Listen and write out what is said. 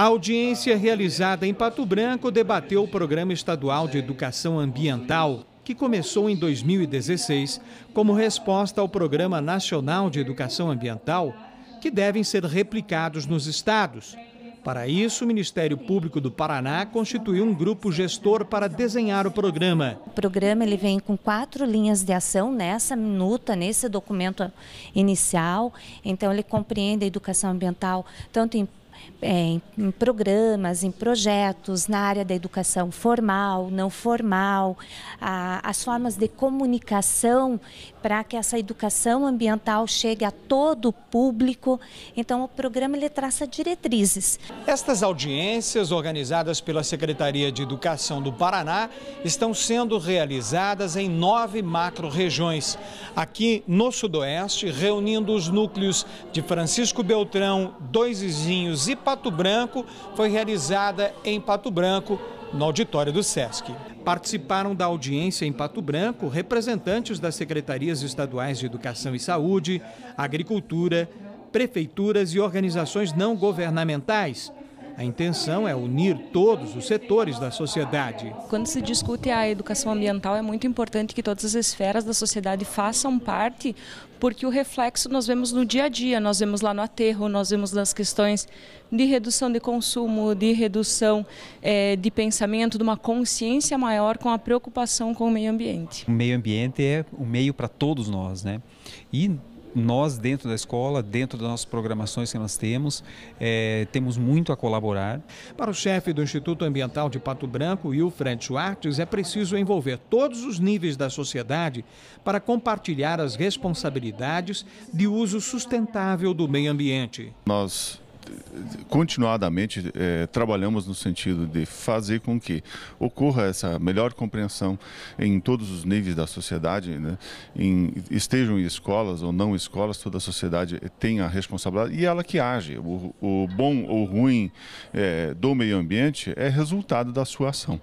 A audiência realizada em Pato Branco debateu o Programa Estadual de Educação Ambiental, que começou em 2016 como resposta ao Programa Nacional de Educação Ambiental, que devem ser replicados nos estados. Para isso, o Ministério Público do Paraná constituiu um grupo gestor para desenhar o programa. O programa ele vem com quatro linhas de ação nessa minuta, nesse documento inicial. Então, ele compreende a educação ambiental, tanto em é, em, em programas, em projetos na área da educação formal, não formal, a, as formas de comunicação para que essa educação ambiental chegue a todo o público. Então, o programa ele traça diretrizes. Estas audiências, organizadas pela Secretaria de Educação do Paraná, estão sendo realizadas em nove macro-regiões. Aqui no Sudoeste, reunindo os núcleos de Francisco Beltrão, Dois Vizinhos e Pato Branco foi realizada em Pato Branco, no auditório do SESC. Participaram da audiência em Pato Branco representantes das secretarias estaduais de Educação e Saúde, Agricultura, prefeituras e organizações não governamentais a intenção é unir todos os setores da sociedade. Quando se discute a educação ambiental, é muito importante que todas as esferas da sociedade façam parte, porque o reflexo nós vemos no dia a dia, nós vemos lá no aterro, nós vemos nas questões de redução de consumo, de redução é, de pensamento, de uma consciência maior com a preocupação com o meio ambiente. O meio ambiente é o meio para todos nós, né? E nós dentro da escola, dentro das nossas programações que nós temos, é, temos muito a colaborar. Para o chefe do Instituto Ambiental de Pato Branco, Wilfred Schwartz, é preciso envolver todos os níveis da sociedade para compartilhar as responsabilidades de uso sustentável do meio ambiente. Nós continuadamente é, trabalhamos no sentido de fazer com que ocorra essa melhor compreensão em todos os níveis da sociedade, né? em, estejam em escolas ou não escolas, toda a sociedade tem a responsabilidade e ela que age. O, o bom ou ruim é, do meio ambiente é resultado da sua ação.